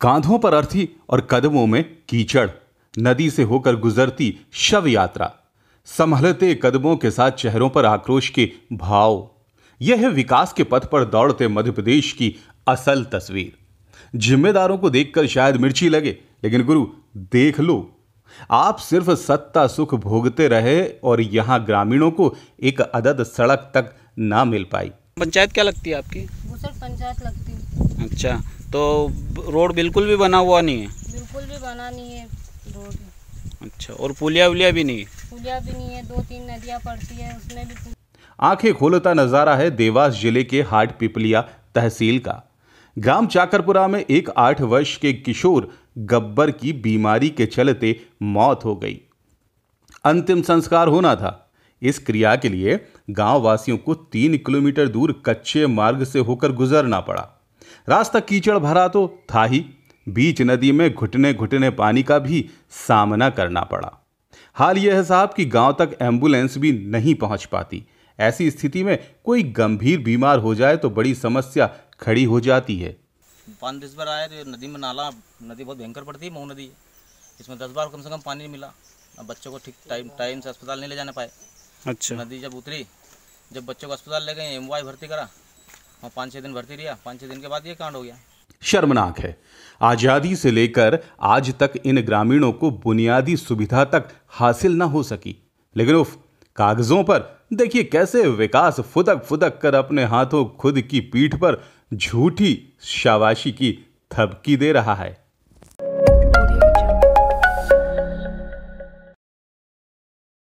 कांधों पर अर्थी और कदमों में कीचड़ नदी से होकर गुजरती शव यात्रा संभलते कदमों के साथ चेहरों पर आक्रोश के भाव यह है विकास के पथ पर दौड़ते मध्य प्रदेश की असल तस्वीर जिम्मेदारों को देखकर शायद मिर्ची लगे लेकिन गुरु देख लो आप सिर्फ सत्ता सुख भोगते रहे और यहाँ ग्रामीणों को एक अदद सड़क तक ना मिल पाई पंचायत क्या लगती है आपकी पंचायत लगती अच्छा तो रोड बिल्कुल भी बना हुआ नहीं है बिल्कुल भी बना नहीं है रोड अच्छा और पुलिया उलिया भी नहीं है पुलिया भी नहीं है दो तीन नदियाँ पड़ती है उसमें भी आंखें खोलता नजारा है देवास जिले के हाट पिपलिया तहसील का ग्राम चाकरपुरा में एक आठ वर्ष के किशोर गब्बर की बीमारी के चलते मौत हो गई अंतिम संस्कार होना था इस क्रिया के लिए गांव वासियों को तीन किलोमीटर दूर कच्चे मार्ग से होकर गुजरना पड़ा रास्ता कीचड़ भरा तो था ही बीच नदी में घुटने घुटने पानी का भी सामना करना पड़ा हाल यह है साहब कि गांव तक एम्बुलेंस भी नहीं पहुंच पाती ऐसी स्थिति में कोई गंभीर बीमार हो जाए तो बड़ी समस्या खड़ी हो जाती है पानी दस बार आए तो नदी में नाला नदी बहुत भयंकर पड़ती है मऊ नदी इसमें दस बार कम से कम पानी मिला अब बच्चों को ठीक टाइम टाइम से अस्पताल नहीं ले जाने पाए अच्छा नदी जब उतरी जब बच्चों को अस्पताल ले गए एम भर्ती करा और हाँ, पाँच छः दिन भर्ती रहा पाँच छः दिन के बाद ये कांड हो गया शर्मनाक है आज़ादी से लेकर आज तक इन ग्रामीणों को बुनियादी सुविधा तक हासिल न हो सकी लेकिन उफ कागज़ों पर देखिए कैसे विकास फुदक फुदक कर अपने हाथों खुद की पीठ पर झूठी शाबाशी की थपकी दे रहा है